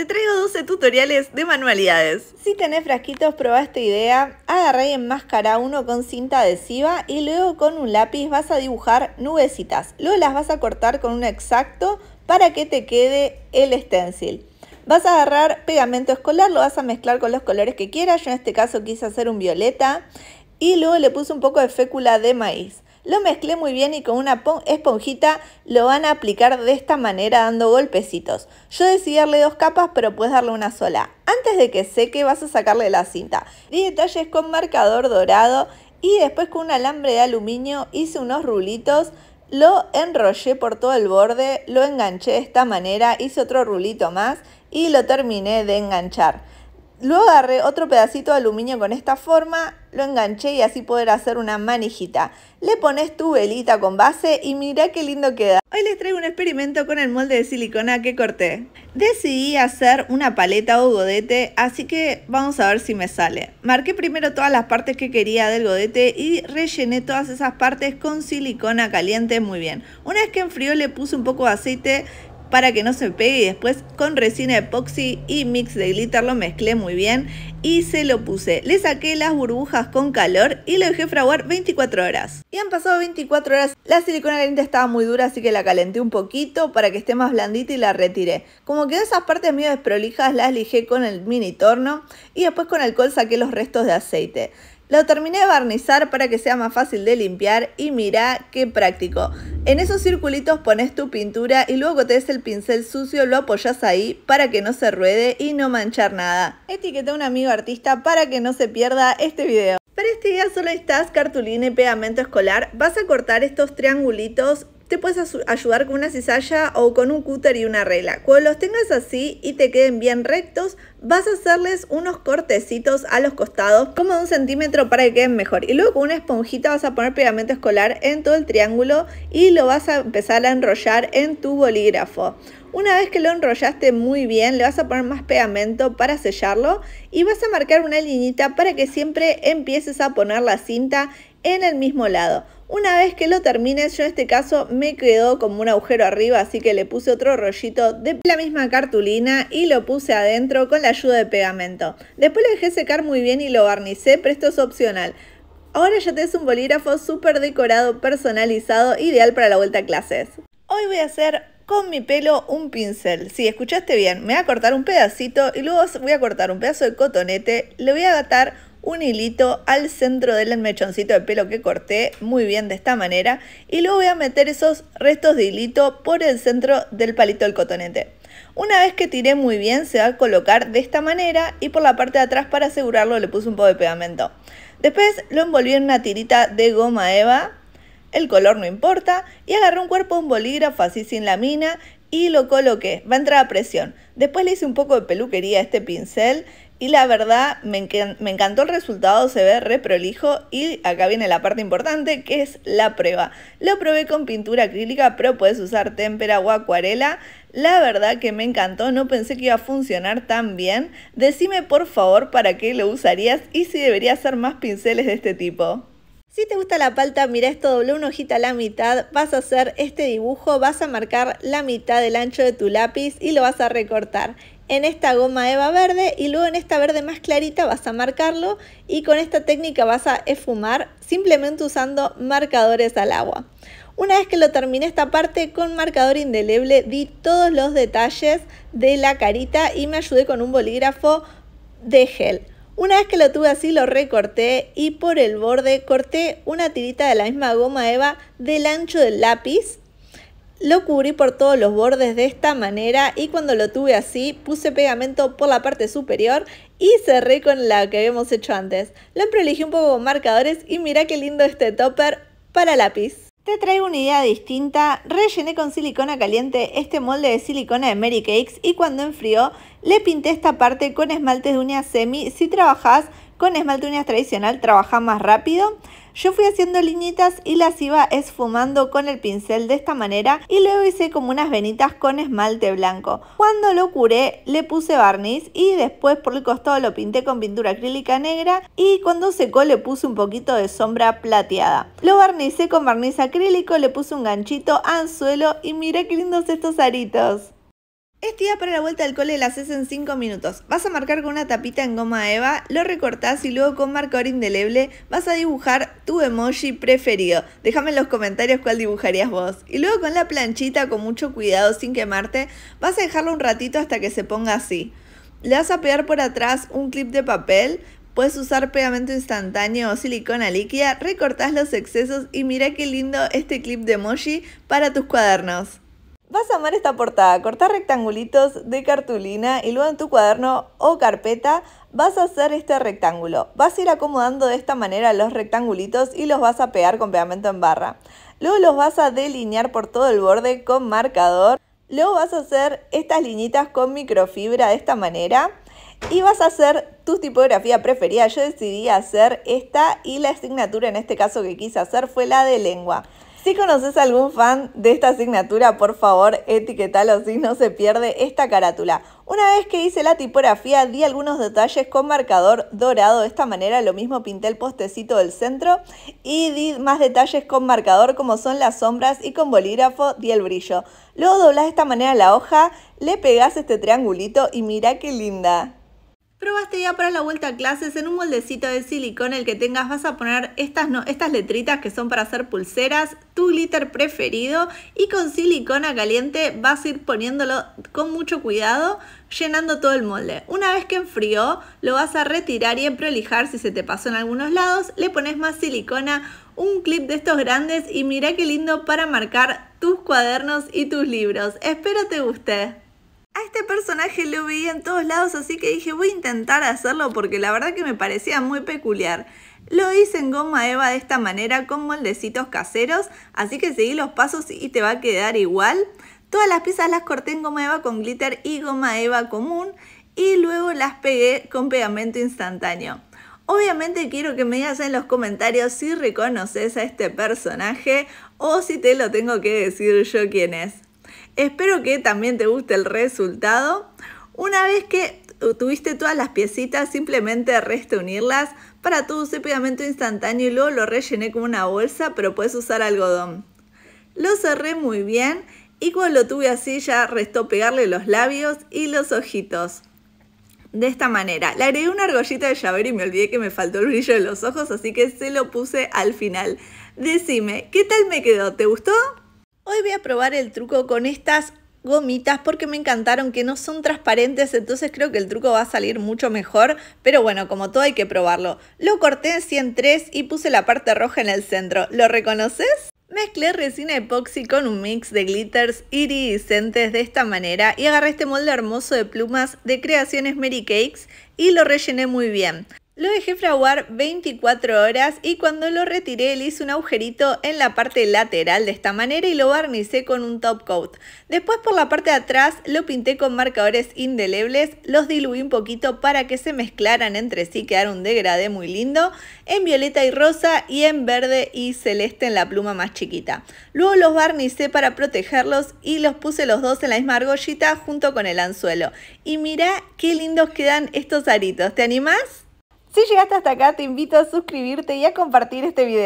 Te traigo 12 tutoriales de manualidades. Si tenés frasquitos, probá esta idea. Agarré en máscara uno con cinta adhesiva y luego con un lápiz vas a dibujar nubecitas. Luego las vas a cortar con un exacto para que te quede el stencil. Vas a agarrar pegamento escolar, lo vas a mezclar con los colores que quieras. Yo en este caso quise hacer un violeta y luego le puse un poco de fécula de maíz. Lo mezclé muy bien y con una esponjita lo van a aplicar de esta manera dando golpecitos. Yo decidí darle dos capas pero puedes darle una sola. Antes de que seque vas a sacarle la cinta. Di detalles con marcador dorado y después con un alambre de aluminio hice unos rulitos. Lo enrollé por todo el borde, lo enganché de esta manera, hice otro rulito más y lo terminé de enganchar. Luego agarré otro pedacito de aluminio con esta forma, lo enganché y así poder hacer una manijita. Le pones tu velita con base y mirá qué lindo queda. Hoy les traigo un experimento con el molde de silicona que corté. Decidí hacer una paleta o godete, así que vamos a ver si me sale. Marqué primero todas las partes que quería del godete y rellené todas esas partes con silicona caliente muy bien. Una vez que enfrió le puse un poco de aceite para que no se pegue y después con resina epoxi y mix de glitter lo mezclé muy bien y se lo puse. Le saqué las burbujas con calor y lo dejé fraguar 24 horas. Y han pasado 24 horas, la silicona caliente estaba muy dura así que la calenté un poquito para que esté más blandita y la retiré. Como quedó esas partes medio desprolijas las lijé con el mini torno y después con alcohol saqué los restos de aceite. Lo terminé de barnizar para que sea más fácil de limpiar y mira qué práctico. En esos circulitos pones tu pintura y luego te des el pincel sucio, lo apoyas ahí para que no se ruede y no manchar nada. Etiqueta a un amigo artista para que no se pierda este video. Para este día solo estás cartulina y pegamento escolar. Vas a cortar estos triangulitos te puedes ayudar con una cizalla o con un cúter y una regla. Cuando los tengas así y te queden bien rectos, vas a hacerles unos cortecitos a los costados como de un centímetro para que queden mejor. Y luego con una esponjita vas a poner pegamento escolar en todo el triángulo y lo vas a empezar a enrollar en tu bolígrafo. Una vez que lo enrollaste muy bien, le vas a poner más pegamento para sellarlo y vas a marcar una liñita para que siempre empieces a poner la cinta en el mismo lado. Una vez que lo termines, yo en este caso me quedó como un agujero arriba, así que le puse otro rollito de la misma cartulina y lo puse adentro con la ayuda de pegamento. Después lo dejé secar muy bien y lo barnicé, pero esto es opcional. Ahora ya tenés un bolígrafo súper decorado, personalizado, ideal para la vuelta a clases. Hoy voy a hacer con mi pelo un pincel. Si escuchaste bien, me voy a cortar un pedacito y luego voy a cortar un pedazo de cotonete, le voy a atar un hilito al centro del mechoncito de pelo que corté muy bien de esta manera y luego voy a meter esos restos de hilito por el centro del palito del cotonete. Una vez que tiré muy bien se va a colocar de esta manera y por la parte de atrás para asegurarlo le puse un poco de pegamento. Después lo envolví en una tirita de goma eva el color no importa, y agarré un cuerpo un bolígrafo así sin la y lo coloqué. Va a entrar a presión. Después le hice un poco de peluquería a este pincel y la verdad me, encantó el resultado, se ve re prolijo y acá viene la parte importante que es la prueba. Lo probé con pintura acrílica, pero puedes usar témpera o acuarela. La verdad que me encantó, no pensé que iba a funcionar tan bien. Decime por favor para qué lo usarías y si debería hacer más pinceles de este tipo. Si te gusta la palta, mira esto, doble una hojita a la mitad, vas a hacer este dibujo, vas a marcar la mitad del ancho de tu lápiz y lo vas a recortar en esta goma eva verde y luego en esta verde más clarita vas a marcarlo y con esta técnica vas a esfumar simplemente usando marcadores al agua. Una vez que lo terminé esta parte con marcador indeleble di todos los detalles de la carita y me ayudé con un bolígrafo de gel. Una vez que lo tuve así lo recorté y por el borde corté una tirita de la misma goma eva del ancho del lápiz. Lo cubrí por todos los bordes de esta manera y cuando lo tuve así puse pegamento por la parte superior y cerré con la que habíamos hecho antes. Lo prolijé un poco con marcadores y mirá qué lindo este topper para lápiz. Te traigo una idea distinta, rellené con silicona caliente este molde de silicona de Mary Cakes y cuando enfrió le pinté esta parte con esmaltes de uñas semi si trabajás con esmalte uñas tradicional trabaja más rápido. Yo fui haciendo liñitas y las iba esfumando con el pincel de esta manera y luego hice como unas venitas con esmalte blanco. Cuando lo curé le puse barniz y después por el costado lo pinté con pintura acrílica negra y cuando secó le puse un poquito de sombra plateada. Lo barnicé con barniz acrílico, le puse un ganchito, anzuelo y mira qué lindos estos aritos. Este día para la vuelta al cole, la haces en 5 minutos. Vas a marcar con una tapita en goma eva, lo recortás y luego con marcador indeleble vas a dibujar tu emoji preferido. Déjame en los comentarios cuál dibujarías vos. Y luego con la planchita, con mucho cuidado, sin quemarte, vas a dejarlo un ratito hasta que se ponga así. Le vas a pegar por atrás un clip de papel, Puedes usar pegamento instantáneo o silicona líquida, recortás los excesos y mira qué lindo este clip de emoji para tus cuadernos. Vas a amar esta portada. Cortar rectangulitos de cartulina y luego en tu cuaderno o carpeta vas a hacer este rectángulo. Vas a ir acomodando de esta manera los rectangulitos y los vas a pegar con pegamento en barra. Luego los vas a delinear por todo el borde con marcador. Luego vas a hacer estas liñitas con microfibra de esta manera. Y vas a hacer tu tipografía preferida. Yo decidí hacer esta y la asignatura en este caso que quise hacer fue la de lengua. Si conoces algún fan de esta asignatura, por favor, etiquetalo si no se pierde esta carátula. Una vez que hice la tipografía, di algunos detalles con marcador dorado. De esta manera, lo mismo pinté el postecito del centro y di más detalles con marcador, como son las sombras, y con bolígrafo di el brillo. Luego doblás de esta manera la hoja, le pegás este triangulito y mira qué linda. Probaste ya para la vuelta a clases en un moldecito de silicón el que tengas vas a poner estas, no, estas letritas que son para hacer pulseras, tu glitter preferido y con silicona caliente vas a ir poniéndolo con mucho cuidado llenando todo el molde. Una vez que enfrió lo vas a retirar y emprolijar si se te pasó en algunos lados, le pones más silicona, un clip de estos grandes y mira qué lindo para marcar tus cuadernos y tus libros. Espero te guste. A este personaje lo veía en todos lados, así que dije voy a intentar hacerlo porque la verdad que me parecía muy peculiar. Lo hice en goma eva de esta manera con moldecitos caseros, así que seguí los pasos y te va a quedar igual. Todas las piezas las corté en goma eva con glitter y goma eva común y luego las pegué con pegamento instantáneo. Obviamente quiero que me digas en los comentarios si reconoces a este personaje o si te lo tengo que decir yo quién es. Espero que también te guste el resultado. Una vez que tuviste todas las piecitas, simplemente resta unirlas para tu cepillamiento instantáneo y luego lo rellené con una bolsa, pero puedes usar algodón. Lo cerré muy bien y cuando lo tuve así ya restó pegarle los labios y los ojitos. De esta manera, le agregué una argollita de llavero y me olvidé que me faltó el brillo de los ojos, así que se lo puse al final. Decime, ¿qué tal me quedó? ¿Te gustó? Hoy voy a probar el truco con estas gomitas porque me encantaron que no son transparentes entonces creo que el truco va a salir mucho mejor pero bueno como todo hay que probarlo lo corté en 103 y puse la parte roja en el centro ¿lo reconoces? Mezclé resina epoxi con un mix de glitters iridiscentes de esta manera y agarré este molde hermoso de plumas de creaciones Mary Cakes y lo rellené muy bien. Lo dejé fraguar 24 horas y cuando lo retiré le hice un agujerito en la parte lateral de esta manera y lo barnicé con un top coat. Después por la parte de atrás lo pinté con marcadores indelebles, los diluí un poquito para que se mezclaran entre sí, quedara un degradé muy lindo, en violeta y rosa y en verde y celeste en la pluma más chiquita. Luego los barnicé para protegerlos y los puse los dos en la misma argollita junto con el anzuelo. Y mira qué lindos quedan estos aritos, ¿te animás? Si llegaste hasta acá, te invito a suscribirte y a compartir este video.